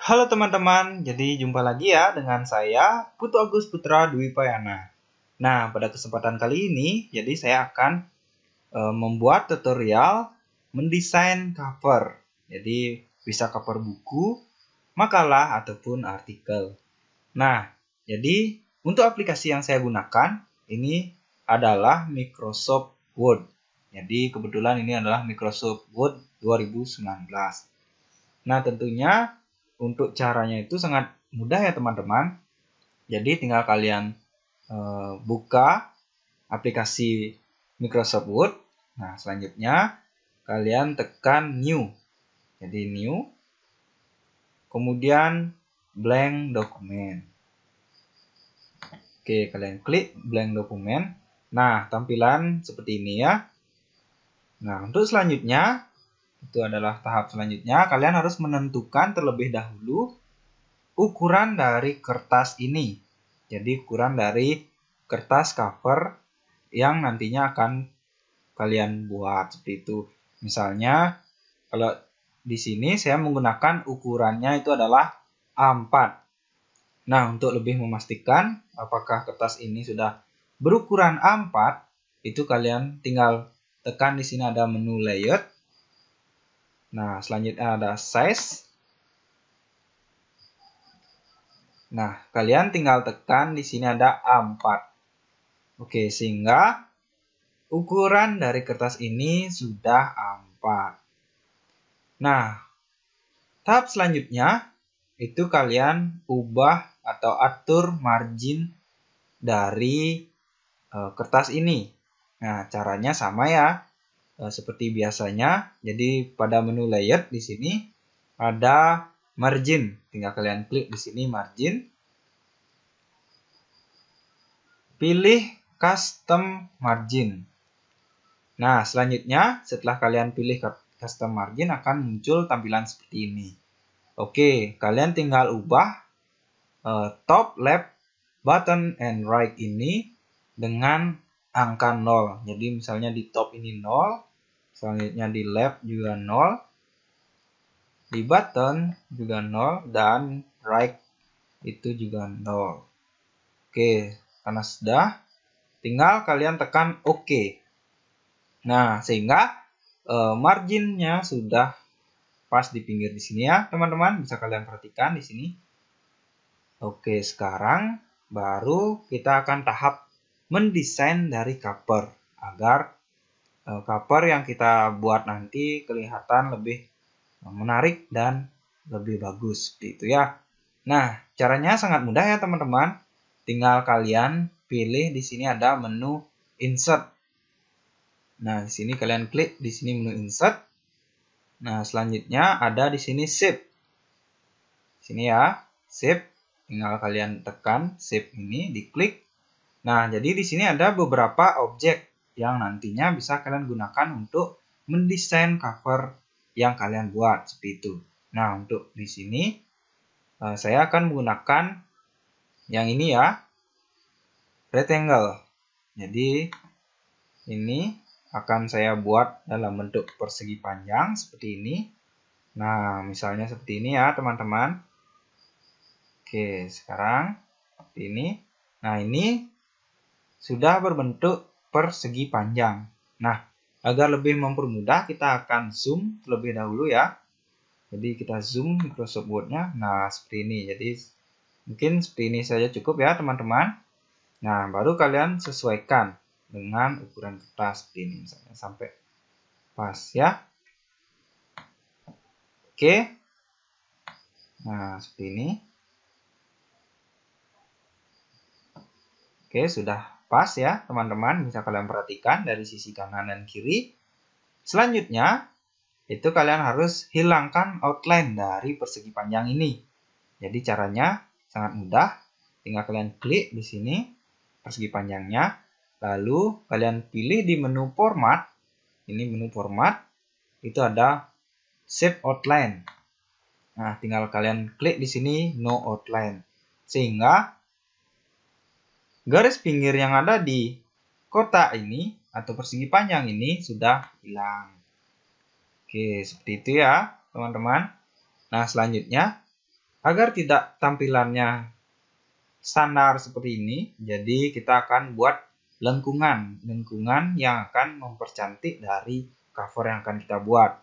Halo teman-teman, jadi jumpa lagi ya dengan saya Putu Agus Putra Dwi Payana. Nah, pada kesempatan kali ini, jadi saya akan e, membuat tutorial mendesain cover. Jadi bisa cover buku, makalah ataupun artikel. Nah, jadi untuk aplikasi yang saya gunakan ini adalah Microsoft Word. Jadi kebetulan ini adalah Microsoft Word 2019. Nah, tentunya untuk caranya itu sangat mudah ya teman-teman. Jadi tinggal kalian e, buka aplikasi Microsoft Word. Nah, selanjutnya kalian tekan new. Jadi new. Kemudian blank Document. Oke, kalian klik blank Document. Nah, tampilan seperti ini ya. Nah, untuk selanjutnya itu adalah tahap selanjutnya. Kalian harus menentukan terlebih dahulu ukuran dari kertas ini. Jadi ukuran dari kertas cover yang nantinya akan kalian buat seperti itu. Misalnya kalau di sini saya menggunakan ukurannya itu adalah A4. Nah, untuk lebih memastikan apakah kertas ini sudah berukuran A4, itu kalian tinggal tekan di sini ada menu layout Nah, selanjutnya eh, ada size. Nah, kalian tinggal tekan di sini ada A4. Oke, sehingga ukuran dari kertas ini sudah A4. Nah, tahap selanjutnya itu kalian ubah atau atur margin dari eh, kertas ini. Nah, caranya sama ya. Eh, seperti biasanya. Jadi pada menu Layer di sini ada margin. Tinggal kalian klik di sini margin. Pilih custom margin. Nah, selanjutnya setelah kalian pilih custom margin akan muncul tampilan seperti ini. Oke, kalian tinggal ubah uh, top left button and right ini dengan angka 0. Jadi misalnya di top ini 0, Selanjutnya di left juga 0. Di button juga 0. Dan right itu juga 0. Oke, karena sudah. Tinggal kalian tekan OK. Nah, sehingga eh, marginnya sudah pas di pinggir di sini ya, teman-teman. Bisa kalian perhatikan di sini. Oke, sekarang baru kita akan tahap mendesain dari cover agar Eh, cover yang kita buat nanti kelihatan lebih menarik dan lebih bagus seperti itu ya. Nah, caranya sangat mudah ya teman-teman. Tinggal kalian pilih di sini ada menu insert. Nah, di sini kalian klik di sini menu insert. Nah, selanjutnya ada di sini shape. Sini ya, shape. Tinggal kalian tekan shape ini, diklik. Nah, jadi di sini ada beberapa objek yang nantinya bisa kalian gunakan untuk mendesain cover yang kalian buat seperti itu. Nah, untuk di sini eh, saya akan menggunakan yang ini ya, rectangle. Jadi ini akan saya buat dalam bentuk persegi panjang seperti ini. Nah, misalnya seperti ini ya, teman-teman. Oke, sekarang seperti ini. Nah, ini sudah berbentuk persegi panjang. Nah, agar lebih mempermudah kita akan zoom terlebih dahulu ya. Jadi kita zoom Microsoft Word-nya. Nah, seperti ini. Jadi mungkin seperti ini saja cukup ya, teman-teman. Nah, baru kalian sesuaikan dengan ukuran kertas seperti ini misalnya sampai pas ya. Oke. Nah, seperti ini. Oke, sudah Pas ya, teman-teman, bisa kalian perhatikan dari sisi kanan dan kiri. Selanjutnya, itu kalian harus hilangkan outline dari persegi panjang ini. Jadi caranya sangat mudah, tinggal kalian klik di sini persegi panjangnya, lalu kalian pilih di menu format. Ini menu format, itu ada shape outline. Nah, tinggal kalian klik di sini no outline. Sehingga Garis pinggir yang ada di kotak ini atau persegi panjang ini sudah hilang. Oke, seperti itu ya, teman-teman. Nah, selanjutnya, agar tidak tampilannya standar seperti ini, jadi kita akan buat lengkungan. Lengkungan yang akan mempercantik dari cover yang akan kita buat.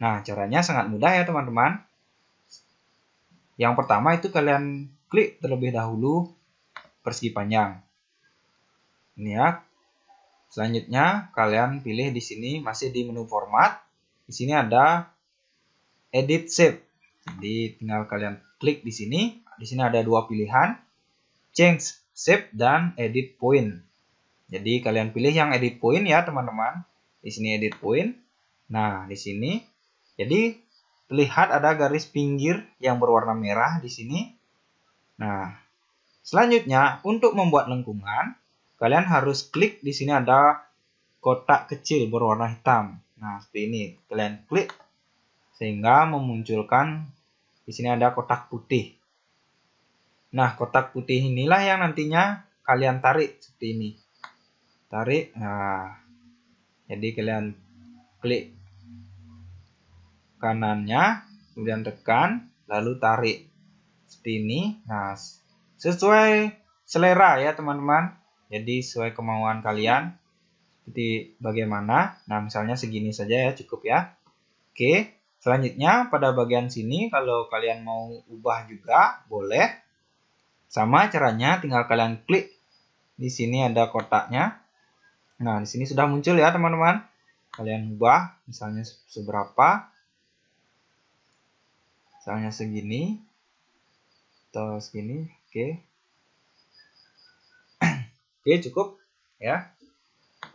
Nah, caranya sangat mudah ya, teman-teman. Yang pertama itu kalian klik terlebih dahulu persegi panjang. Ini ya. Selanjutnya kalian pilih di sini masih di menu format. Di sini ada edit shape. Jadi tinggal kalian klik di sini. Di sini ada dua pilihan, change shape dan edit point. Jadi kalian pilih yang edit point ya teman-teman. Di sini edit point. Nah, di sini jadi lihat ada garis pinggir yang berwarna merah di sini. Nah, Selanjutnya, untuk membuat lengkungan, kalian harus klik di sini ada kotak kecil berwarna hitam. Nah, seperti ini. Kalian klik sehingga memunculkan di sini ada kotak putih. Nah, kotak putih inilah yang nantinya kalian tarik seperti ini. Tarik. Nah, jadi kalian klik kanannya, kemudian tekan, lalu tarik seperti ini. Nah, sesuai selera ya teman-teman jadi sesuai kemauan kalian seperti bagaimana nah misalnya segini saja ya cukup ya oke selanjutnya pada bagian sini kalau kalian mau ubah juga boleh sama caranya tinggal kalian klik di sini ada kotaknya nah di sini sudah muncul ya teman-teman kalian ubah misalnya seberapa misalnya segini atau segini oke oke cukup ya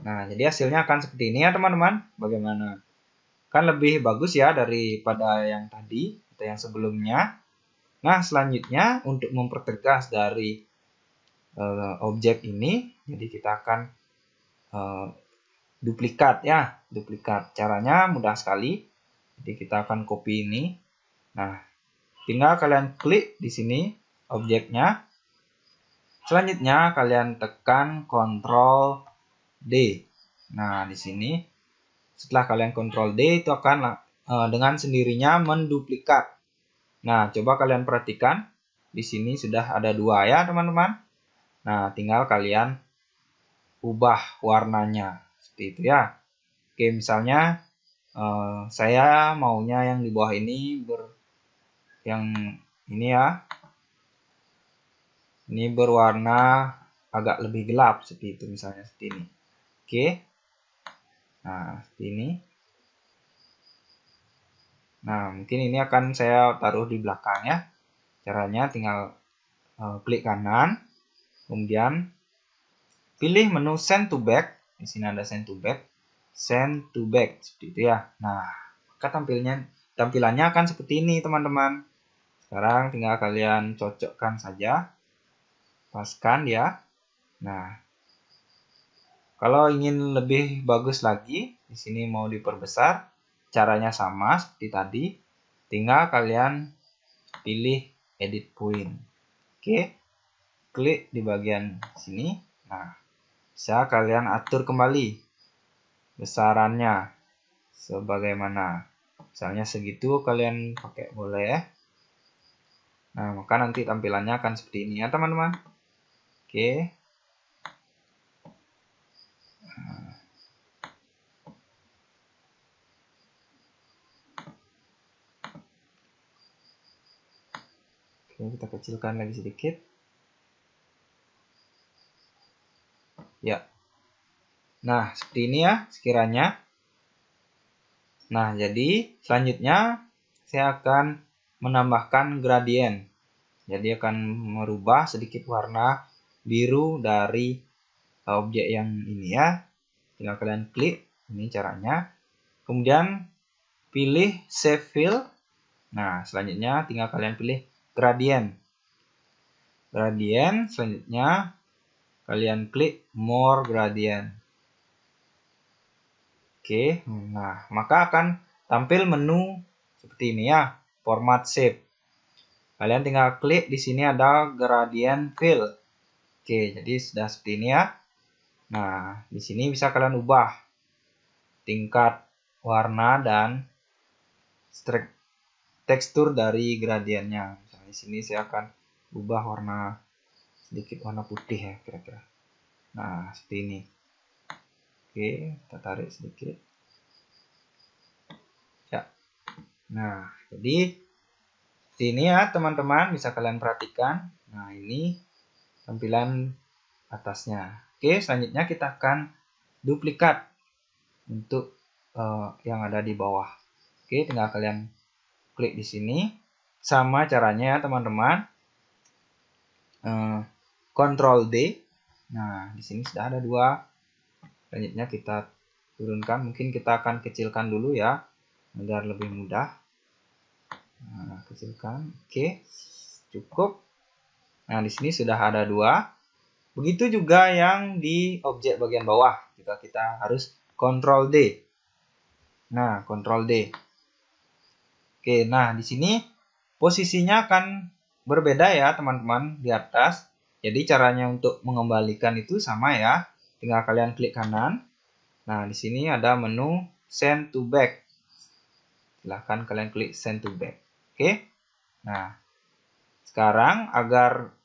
nah jadi hasilnya akan seperti ini ya teman-teman bagaimana kan lebih bagus ya daripada yang tadi atau yang sebelumnya nah selanjutnya untuk mempertegas dari uh, objek ini jadi kita akan uh, duplikat ya duplikat caranya mudah sekali jadi kita akan copy ini nah tinggal kalian klik di sini objeknya. Selanjutnya kalian tekan Ctrl D. Nah, di sini setelah kalian Ctrl D itu akan eh, dengan sendirinya menduplikat. Nah, coba kalian perhatikan di sini sudah ada dua ya, teman-teman. Nah, tinggal kalian ubah warnanya seperti itu ya. Oke, misalnya eh, saya maunya yang di bawah ini ber yang ini ya ini berwarna agak lebih gelap seperti itu misalnya seperti ini oke nah seperti ini nah mungkin ini akan saya taruh di belakang ya caranya tinggal uh, klik kanan kemudian pilih menu send to back di sini ada send to back send to back seperti itu ya nah maka tampilnya tampilannya akan seperti ini teman-teman sekarang tinggal kalian cocokkan saja lepaskan ya. Nah, kalau ingin lebih bagus lagi, di sini mau diperbesar, caranya sama seperti tadi. Tinggal kalian pilih edit point. Oke, klik di bagian sini. Nah, bisa kalian atur kembali besarannya sebagaimana. Misalnya segitu kalian pakai boleh. Nah, maka nanti tampilannya akan seperti ini ya teman-teman. Oke. Oke, kita kecilkan lagi sedikit. Ya. Nah, seperti ini ya sekiranya. Nah, jadi selanjutnya saya akan menambahkan gradien. Jadi akan merubah sedikit warna biru dari objek yang ini ya. Tinggal kalian klik, ini caranya. Kemudian pilih save fill. Nah, selanjutnya tinggal kalian pilih gradient. Gradient, selanjutnya kalian klik more gradient. Oke, nah maka akan tampil menu seperti ini ya, format shape. Kalian tinggal klik di sini ada gradient fill. Oke, jadi sudah seperti ini ya. Nah, di sini bisa kalian ubah tingkat warna dan strike tekstur dari gradiennya. Misalnya di sini saya akan ubah warna sedikit warna putih ya kira-kira. Nah, seperti ini. Oke, kita tarik sedikit. Ya. Nah, jadi seperti ini ya teman-teman bisa kalian perhatikan. Nah, ini tampilan atasnya. Oke, selanjutnya kita akan duplikat untuk uh, yang ada di bawah. Oke, tinggal kalian klik di sini. Sama caranya ya, teman-teman. Uh, eh, Ctrl D. Nah, di sini sudah ada dua. Selanjutnya kita turunkan. Mungkin kita akan kecilkan dulu ya, agar lebih mudah. Nah, kecilkan. Oke, cukup. Nah, di sini sudah ada dua. Begitu juga yang di objek bagian bawah. Juga kita harus Ctrl D. Nah, Ctrl D. Oke, nah di sini posisinya akan berbeda ya teman-teman di atas. Jadi caranya untuk mengembalikan itu sama ya. Tinggal kalian klik kanan. Nah, di sini ada menu send to back. Silahkan kalian klik send to back. Oke. Nah, sekarang agar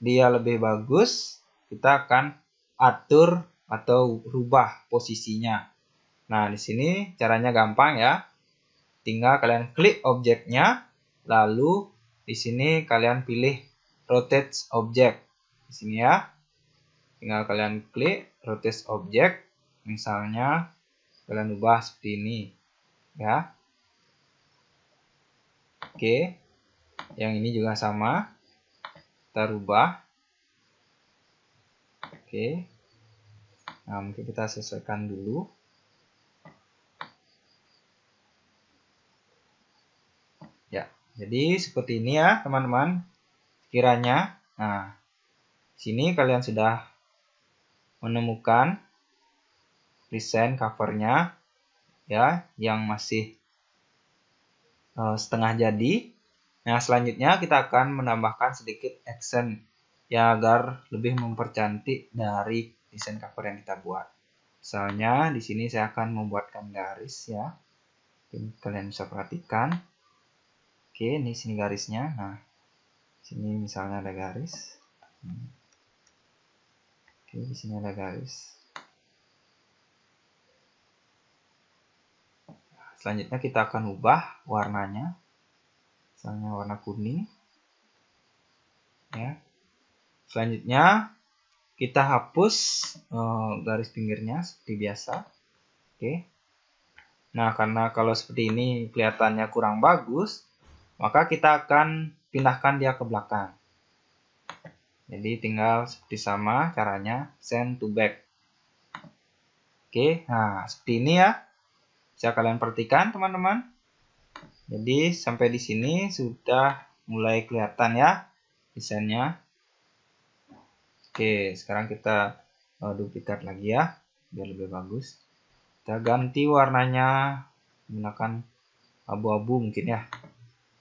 dia lebih bagus, kita akan atur atau rubah posisinya. Nah, di sini caranya gampang ya. Tinggal kalian klik objeknya, lalu di sini kalian pilih rotate object. Di sini ya. Tinggal kalian klik rotate object, misalnya kalian ubah seperti ini. Ya. Oke. Yang ini juga sama kita rubah oke nah mungkin kita sesuaikan dulu ya jadi seperti ini ya teman-teman kiranya nah sini kalian sudah menemukan desain covernya ya yang masih eh, setengah jadi Nah, selanjutnya kita akan menambahkan sedikit action ya agar lebih mempercantik dari desain cover yang kita buat. Misalnya di sini saya akan membuatkan garis ya. Mungkin kalian bisa perhatikan. Oke, ini sini garisnya. Nah, sini misalnya ada garis. Oke, di sini ada garis. Selanjutnya kita akan ubah warnanya misalnya warna kuning ya selanjutnya kita hapus uh, garis pinggirnya seperti biasa oke okay. nah karena kalau seperti ini kelihatannya kurang bagus maka kita akan pindahkan dia ke belakang jadi tinggal seperti sama caranya send to back oke okay. nah seperti ini ya bisa kalian perhatikan teman-teman jadi sampai di sini sudah mulai kelihatan ya desainnya. Oke, sekarang kita uh, duplikat lagi ya biar lebih bagus. Kita ganti warnanya menggunakan abu-abu mungkin ya.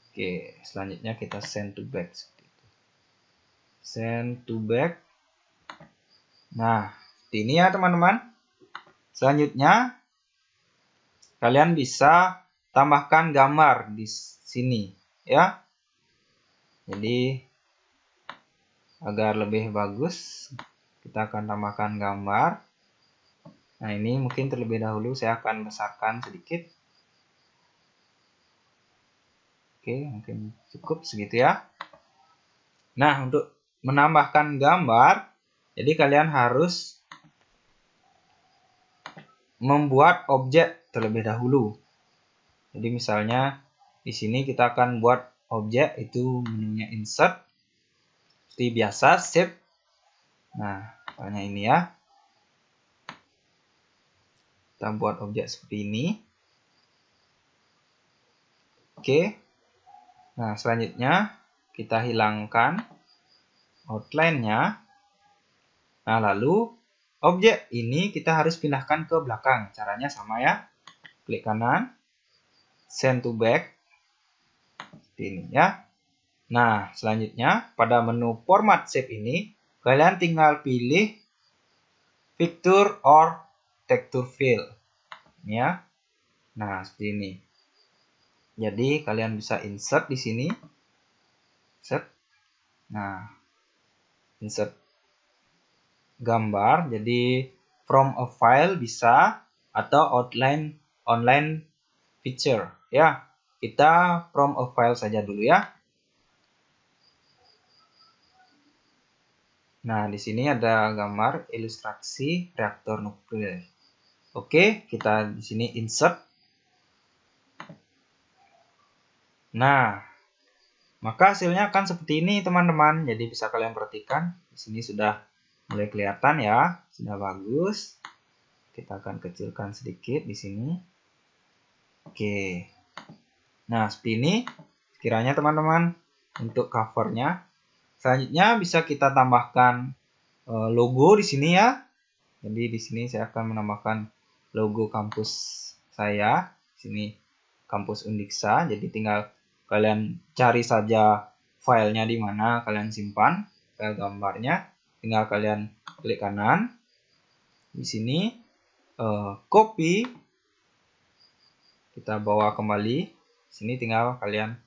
Oke, selanjutnya kita send to back seperti itu. Send to back. Nah, ini ya teman-teman. Selanjutnya kalian bisa tambahkan gambar di sini ya jadi agar lebih bagus kita akan tambahkan gambar nah ini mungkin terlebih dahulu saya akan besarkan sedikit oke mungkin cukup segitu ya nah untuk menambahkan gambar jadi kalian harus membuat objek terlebih dahulu jadi misalnya di sini kita akan buat objek itu menunya insert seperti biasa shape. Nah, soalnya ini ya. Kita buat objek seperti ini. Oke. Nah, selanjutnya kita hilangkan outline-nya. Nah, lalu objek ini kita harus pindahkan ke belakang. Caranya sama ya. Klik kanan, send to back seperti ini ya nah selanjutnya pada menu format shape ini kalian tinggal pilih picture or texture fill ya nah seperti ini jadi kalian bisa insert di sini insert nah insert gambar jadi from a file bisa atau outline online feature ya. Kita from a file saja dulu ya. Nah, di sini ada gambar ilustrasi reaktor nuklir. Oke, kita di sini insert. Nah, maka hasilnya akan seperti ini, teman-teman. Jadi bisa kalian perhatikan, di sini sudah mulai kelihatan ya, sudah bagus. Kita akan kecilkan sedikit di sini. Oke. Nah, seperti ini kiranya teman-teman untuk covernya. Selanjutnya bisa kita tambahkan eh, logo di sini ya. Jadi di sini saya akan menambahkan logo kampus saya. Di sini kampus Undiksa. Jadi tinggal kalian cari saja filenya di mana kalian simpan file gambarnya. Tinggal kalian klik kanan. Di sini eh, copy kita bawa kembali sini tinggal kalian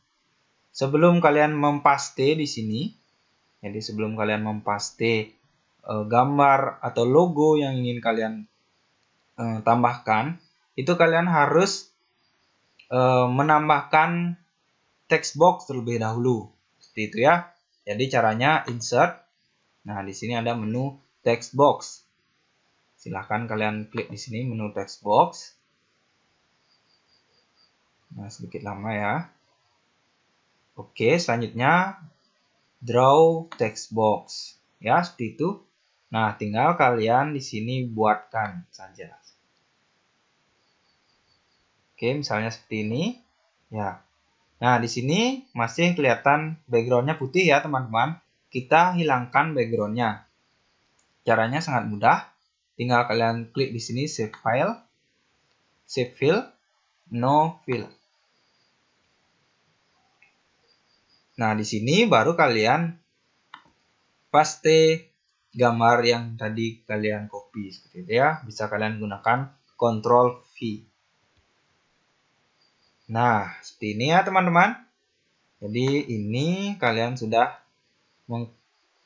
sebelum kalian mempaste di sini jadi sebelum kalian mempaste eh, gambar atau logo yang ingin kalian eh, tambahkan itu kalian harus eh, menambahkan text box terlebih dahulu seperti itu ya jadi caranya insert nah di sini ada menu text box silahkan kalian klik di sini menu text box Nah, sedikit lama ya. Oke, selanjutnya draw text box. Ya, seperti itu. Nah, tinggal kalian di sini buatkan saja. Oke, misalnya seperti ini. Ya. Nah, di sini masih kelihatan backgroundnya putih ya, teman-teman. Kita hilangkan backgroundnya. Caranya sangat mudah. Tinggal kalian klik di sini save file, save fill no fill. Nah, di sini baru kalian paste gambar yang tadi kalian copy seperti itu ya. Bisa kalian gunakan Ctrl V. Nah, seperti ini ya teman-teman. Jadi ini kalian sudah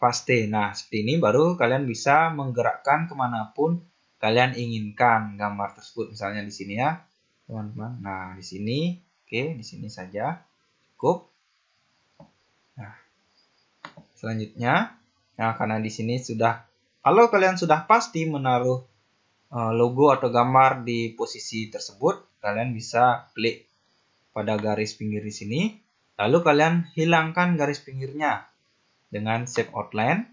paste. Nah, seperti ini baru kalian bisa menggerakkan kemanapun kalian inginkan gambar tersebut. Misalnya di sini ya teman-teman nah di sini oke okay, di sini saja cukup nah selanjutnya nah karena di sini sudah kalau kalian sudah pasti menaruh eh, logo atau gambar di posisi tersebut kalian bisa klik pada garis pinggir di sini lalu kalian hilangkan garis pinggirnya dengan save outline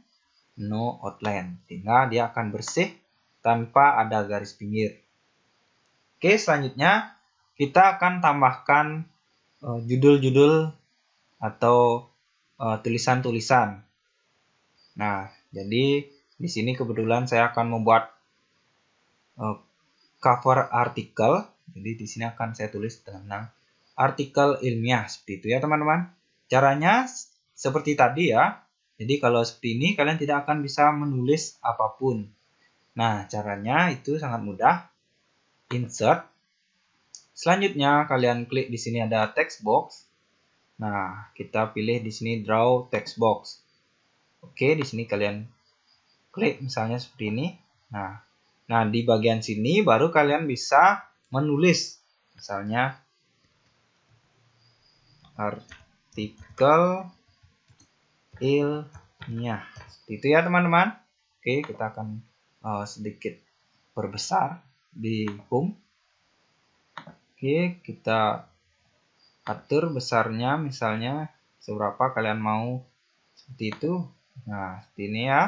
no outline sehingga dia akan bersih tanpa ada garis pinggir Oke, selanjutnya kita akan tambahkan eh, judul-judul atau eh, tulisan-tulisan. Nah, jadi di sini kebetulan saya akan membuat eh, cover artikel. Jadi di sini akan saya tulis tentang artikel ilmiah seperti itu ya teman-teman. Caranya seperti tadi ya. Jadi kalau seperti ini kalian tidak akan bisa menulis apapun. Nah, caranya itu sangat mudah insert. Selanjutnya kalian klik di sini ada text box. Nah, kita pilih di sini draw text box. Oke, di sini kalian klik misalnya seperti ini. Nah, nah di bagian sini baru kalian bisa menulis misalnya artikel ilmiah. itu ya, teman-teman. Oke, kita akan uh, sedikit perbesar di home. oke kita atur besarnya misalnya seberapa kalian mau seperti itu nah seperti ini ya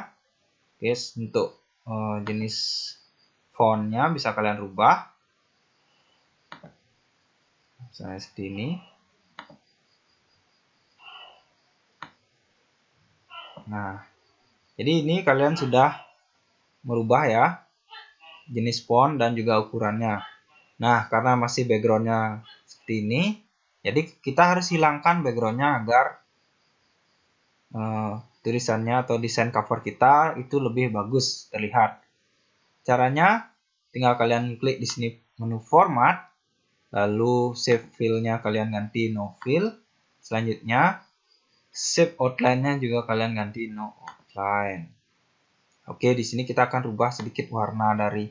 oke untuk uh, jenis fontnya bisa kalian rubah misalnya seperti ini nah jadi ini kalian sudah merubah ya jenis font dan juga ukurannya. Nah, karena masih backgroundnya seperti ini, jadi kita harus hilangkan backgroundnya agar uh, tulisannya atau desain cover kita itu lebih bagus terlihat. Caranya, tinggal kalian klik di sini menu format, lalu save filenya kalian ganti no fill, Selanjutnya, save outline-nya juga kalian ganti no outline. Oke, di sini kita akan rubah sedikit warna dari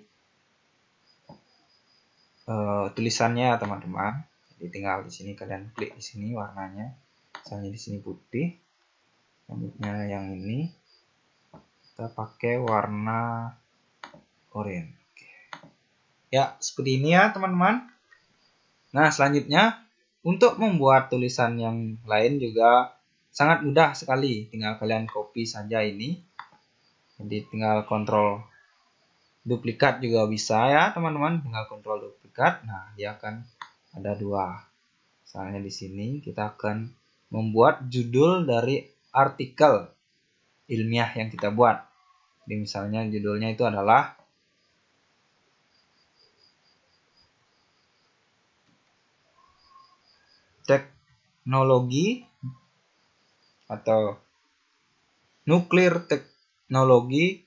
uh, tulisannya teman-teman jadi tinggal di sini kalian klik di sini warnanya misalnya di sini putih selanjutnya yang ini kita pakai warna Oke. ya seperti ini ya teman-teman nah selanjutnya untuk membuat tulisan yang lain juga sangat mudah sekali tinggal kalian copy saja ini jadi tinggal kontrol duplikat juga bisa ya teman-teman tinggal kontrol duplikat nah dia akan ada dua misalnya di sini kita akan membuat judul dari artikel ilmiah yang kita buat jadi misalnya judulnya itu adalah teknologi atau nuklir teknologi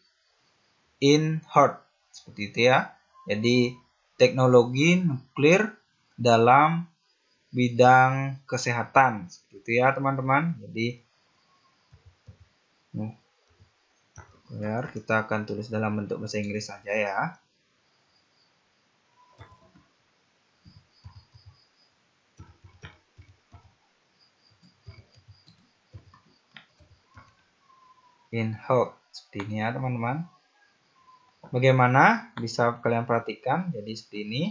in heart seperti itu ya jadi teknologi nuklir dalam bidang kesehatan seperti itu ya teman-teman jadi nuklir ya. kita akan tulis dalam bentuk bahasa Inggris saja ya in health seperti ini ya teman-teman Bagaimana? Bisa kalian perhatikan. Jadi seperti ini.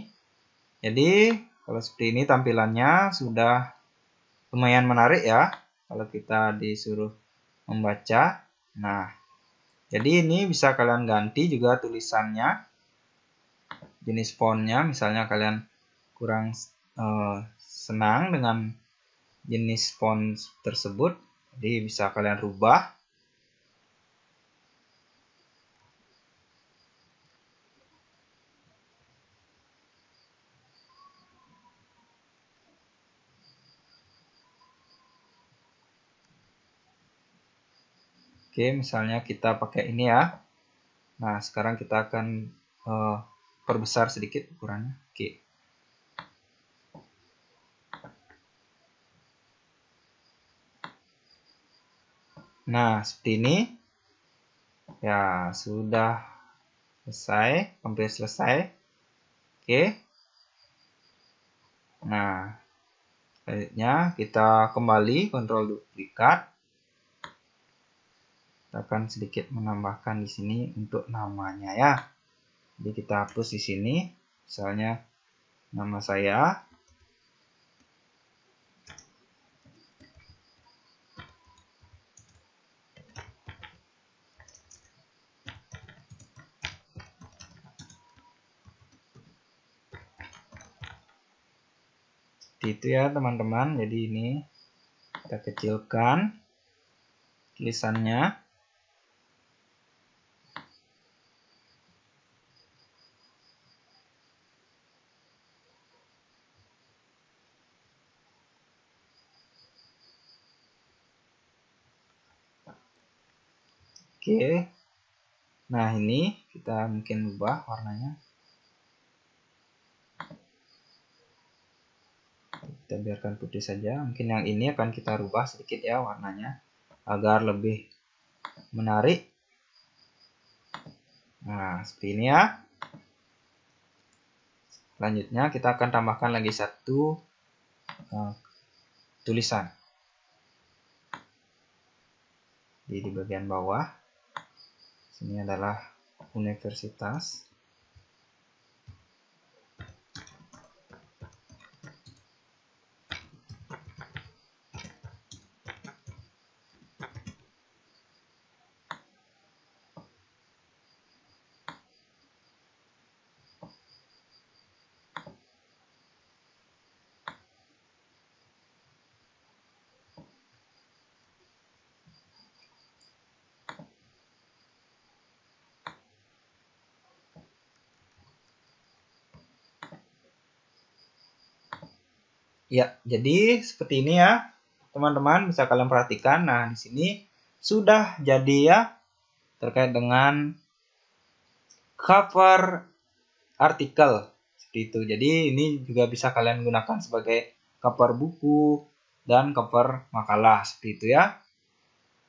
Jadi kalau seperti ini tampilannya sudah lumayan menarik ya. Kalau kita disuruh membaca. Nah, jadi ini bisa kalian ganti juga tulisannya. Jenis fontnya. Misalnya kalian kurang eh, senang dengan jenis font tersebut. Jadi bisa kalian rubah Oke, misalnya kita pakai ini ya. Nah, sekarang kita akan uh, perbesar sedikit ukurannya. Oke. Nah, seperti ini. Ya, sudah selesai, hampir selesai. Oke. Nah, selanjutnya kita kembali kontrol duplikat kita akan sedikit menambahkan di sini untuk namanya ya jadi kita hapus di sini misalnya nama saya itu ya teman-teman jadi ini kita kecilkan tulisannya Nah ini kita mungkin ubah warnanya. Kita biarkan putih saja. Mungkin yang ini akan kita rubah sedikit ya warnanya agar lebih menarik. Nah seperti ini ya. Selanjutnya kita akan tambahkan lagi satu uh, tulisan di, di bagian bawah. Sini adalah universitas. Ya, jadi seperti ini ya, teman-teman bisa kalian perhatikan. Nah, di sini sudah jadi ya terkait dengan cover artikel seperti itu. Jadi ini juga bisa kalian gunakan sebagai cover buku dan cover makalah seperti itu ya.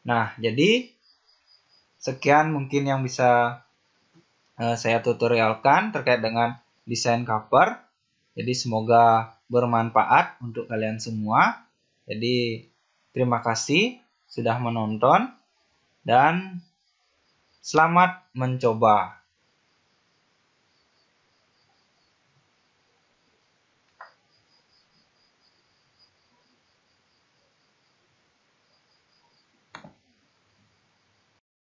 Nah, jadi sekian mungkin yang bisa uh, saya tutorialkan terkait dengan desain cover. Jadi semoga bermanfaat untuk kalian semua. Jadi terima kasih sudah menonton dan selamat mencoba.